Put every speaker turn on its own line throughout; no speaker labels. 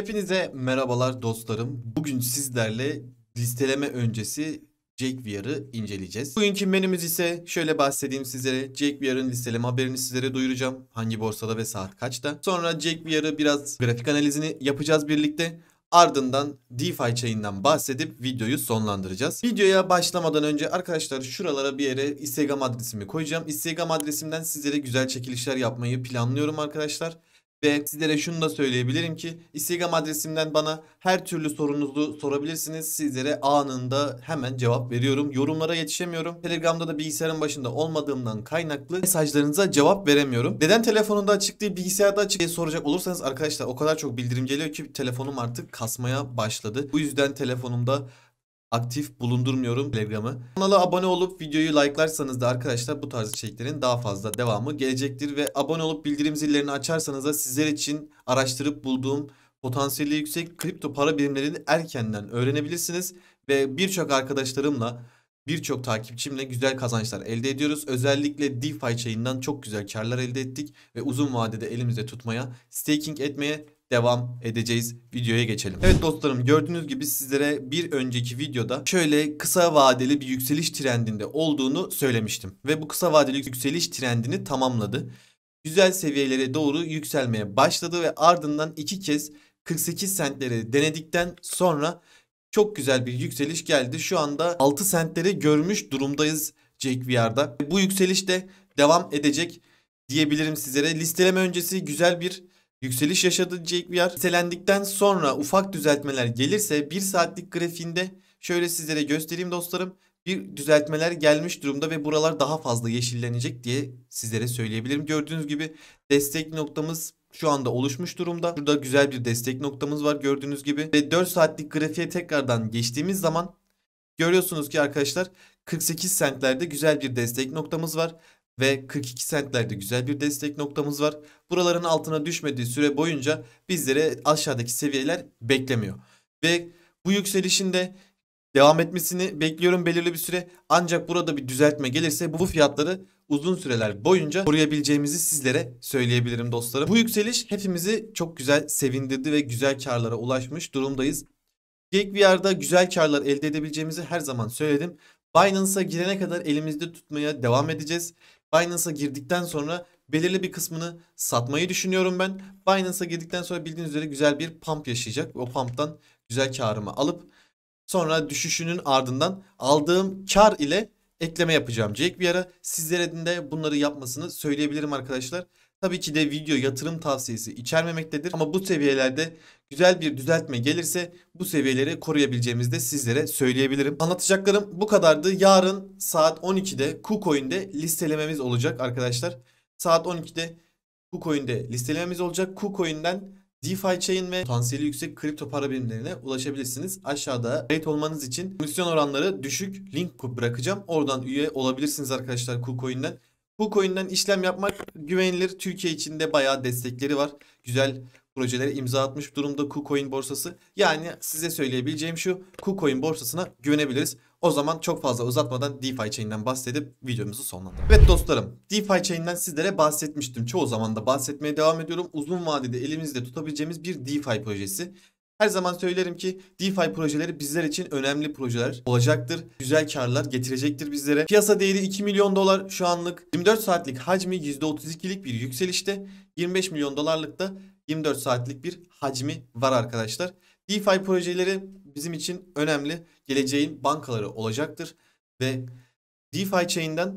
Hepinize merhabalar dostlarım. Bugün sizlerle listeleme öncesi Jake VR'ı inceleyeceğiz. Bugünkü menümüz ise şöyle bahsedeyim sizlere. Jake VR'ın listeleme haberini sizlere duyuracağım. Hangi borsada ve saat kaçta. Sonra Jake VR'ı biraz grafik analizini yapacağız birlikte. Ardından DeFi çayından bahsedip videoyu sonlandıracağız. Videoya başlamadan önce arkadaşlar şuralara bir yere Instagram adresimi koyacağım. Instagram adresimden sizlere güzel çekilişler yapmayı planlıyorum arkadaşlar. Ve sizlere şunu da söyleyebilirim ki Instagram adresimden bana her türlü sorunuzu sorabilirsiniz. Sizlere anında hemen cevap veriyorum. Yorumlara yetişemiyorum. Telegram'da da bilgisayarın başında olmadığımdan kaynaklı mesajlarınıza cevap veremiyorum. Neden telefonunda açık değil bilgisayarda açık diye soracak olursanız arkadaşlar o kadar çok bildirim geliyor ki telefonum artık kasmaya başladı. Bu yüzden telefonumda aktif bulundurmuyorum Telegram'ı. Kanala abone olup videoyu like'larsanız da arkadaşlar bu tarz içeriklerin daha fazla devamı gelecektir ve abone olup bildirim zillerini açarsanız da sizler için araştırıp bulduğum potansiyeli yüksek kripto para birimlerini erkenden öğrenebilirsiniz ve birçok arkadaşlarımla birçok takipçimle güzel kazançlar elde ediyoruz. Özellikle DeFi chain'inden çok güzel karlar elde ettik ve uzun vadede elimizde tutmaya, staking etmeye devam edeceğiz. Videoya geçelim. Evet dostlarım gördüğünüz gibi sizlere bir önceki videoda şöyle kısa vadeli bir yükseliş trendinde olduğunu söylemiştim. Ve bu kısa vadeli yükseliş trendini tamamladı. Güzel seviyelere doğru yükselmeye başladı ve ardından iki kez 48 centleri denedikten sonra çok güzel bir yükseliş geldi. Şu anda 6 centleri görmüş durumdayız JQR'da. Bu yükseliş de devam edecek diyebilirim sizlere. Listeleme öncesi güzel bir Yükseliş yaşadı Jake selendikten sonra ufak düzeltmeler gelirse 1 saatlik grafiğinde şöyle sizlere göstereyim dostlarım. Bir düzeltmeler gelmiş durumda ve buralar daha fazla yeşillenecek diye sizlere söyleyebilirim. Gördüğünüz gibi destek noktamız şu anda oluşmuş durumda. Burada güzel bir destek noktamız var gördüğünüz gibi. Ve 4 saatlik grafiğe tekrardan geçtiğimiz zaman görüyorsunuz ki arkadaşlar 48 centlerde güzel bir destek noktamız var ve 42 sentlerde güzel bir destek noktamız var. Buraların altına düşmediği süre boyunca bizlere aşağıdaki seviyeler beklemiyor. Ve bu yükselişin de devam etmesini bekliyorum belirli bir süre. Ancak burada bir düzeltme gelirse bu fiyatları uzun süreler boyunca koruyabileceğimizi sizlere söyleyebilirim dostlarım. Bu yükseliş hepimizi çok güzel sevindirdi ve güzel karlara ulaşmış durumdayız. GakeVR'da güzel karlar elde edebileceğimizi her zaman söyledim. Binance'a girene kadar elimizde tutmaya devam edeceğiz. Binance'a girdikten sonra belirli bir kısmını satmayı düşünüyorum ben. Binance'a girdikten sonra bildiğiniz üzere güzel bir pump yaşayacak. O pump'tan güzel karımı alıp sonra düşüşünün ardından aldığım kar ile ekleme yapacağım. Jack bir ara sizlere de bunları yapmasını söyleyebilirim arkadaşlar. Tabii ki de video yatırım tavsiyesi içermemektedir ama bu seviyelerde güzel bir düzeltme gelirse bu seviyeleri koruyabileceğimizi de sizlere söyleyebilirim. Anlatacaklarım bu kadardı. Yarın saat 12'de KuCoin'de listelememiz olacak arkadaşlar. Saat 12'de KuCoin'de listelememiz olacak. KuCoin'den DeFi chain ve potansiyeli yüksek kripto para birimlerine ulaşabilirsiniz. Aşağıda rate olmanız için komisyon oranları düşük link bırakacağım. Oradan üye olabilirsiniz arkadaşlar KuCoin'den. KuCoin'den işlem yapmak güvenilir. Türkiye içinde bayağı destekleri var. Güzel projelere imza atmış durumda KuCoin borsası. Yani size söyleyebileceğim şu KuCoin borsasına güvenebiliriz. O zaman çok fazla uzatmadan DeFi Chain'den bahsedip videomuzu sonlandırdım. Evet dostlarım DeFi Chain'den sizlere bahsetmiştim. Çoğu zaman da bahsetmeye devam ediyorum. Uzun vadede elimizde tutabileceğimiz bir DeFi projesi. Her zaman söylerim ki DeFi projeleri bizler için önemli projeler olacaktır. Güzel karlar getirecektir bizlere. Piyasa değeri 2 milyon dolar şu anlık. 24 saatlik hacmi %32'lik bir yükselişte. 25 milyon dolarlık da 24 saatlik bir hacmi var arkadaşlar. DeFi projeleri bizim için önemli. Geleceğin bankaları olacaktır. Ve DeFi chain'den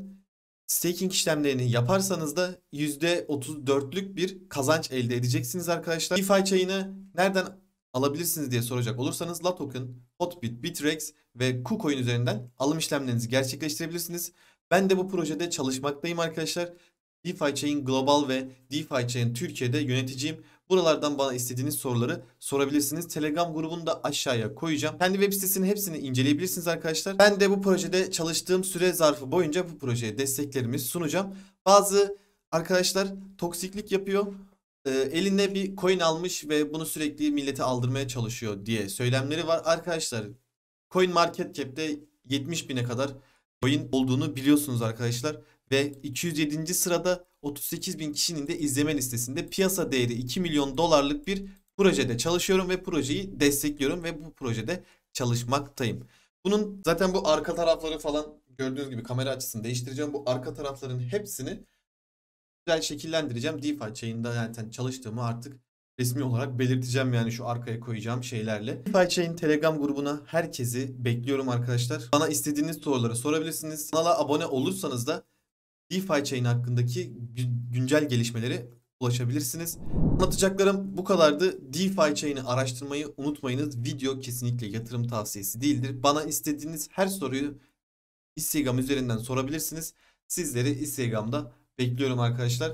staking işlemlerini yaparsanız da %34'lük bir kazanç elde edeceksiniz arkadaşlar. DeFi chain'i nereden alabilirsiniz diye soracak olursanız Latoken, Hotbit, Bitrex ve KuCoin üzerinden alım işlemlerinizi gerçekleştirebilirsiniz. Ben de bu projede çalışmaktayım arkadaşlar. DeFi Chain Global ve DeFi Chain Türkiye'de yöneticiyim. Buralardan bana istediğiniz soruları sorabilirsiniz. Telegram grubunu da aşağıya koyacağım. Kendi web sitesinin hepsini inceleyebilirsiniz arkadaşlar. Ben de bu projede çalıştığım süre zarfı boyunca bu projeye desteklerimi sunacağım. Bazı arkadaşlar toksiklik yapıyor e, elinde bir coin almış ve bunu sürekli millete aldırmaya çalışıyor diye söylemleri var. Arkadaşlar coin market cap'te 70 bine kadar coin olduğunu biliyorsunuz arkadaşlar. Ve 207. sırada 38 bin kişinin de izleme listesinde piyasa değeri 2 milyon dolarlık bir projede çalışıyorum ve projeyi destekliyorum ve bu projede çalışmaktayım. Bunun zaten bu arka tarafları falan gördüğünüz gibi kamera açısını değiştireceğim. Bu arka tarafların hepsini güzel şekillendireceğim. DeFi chain'de zaten çalıştığımı artık resmi olarak belirteceğim yani şu arkaya koyacağım şeylerle. DeFi Chain Telegram grubuna herkesi bekliyorum arkadaşlar. Bana istediğiniz soruları sorabilirsiniz. Kanala abone olursanız da DeFi Chain hakkındaki güncel gelişmeleri ulaşabilirsiniz. Anlatacaklarım bu kadardı. DeFi Chain'i araştırmayı unutmayınız. Video kesinlikle yatırım tavsiyesi değildir. Bana istediğiniz her soruyu Instagram üzerinden sorabilirsiniz. Sizleri Instagram'da Bekliyorum arkadaşlar.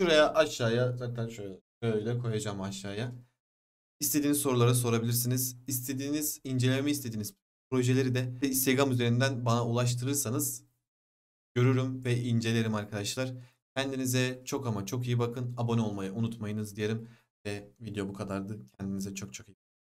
Şuraya aşağıya zaten şöyle, şöyle koyacağım aşağıya. İstediğiniz soruları sorabilirsiniz. İstediğiniz inceleme istediğiniz projeleri de Instagram üzerinden bana ulaştırırsanız görürüm ve incelerim arkadaşlar. Kendinize çok ama çok iyi bakın. Abone olmayı unutmayınız diyelim. Ve video bu kadardı. Kendinize çok çok iyi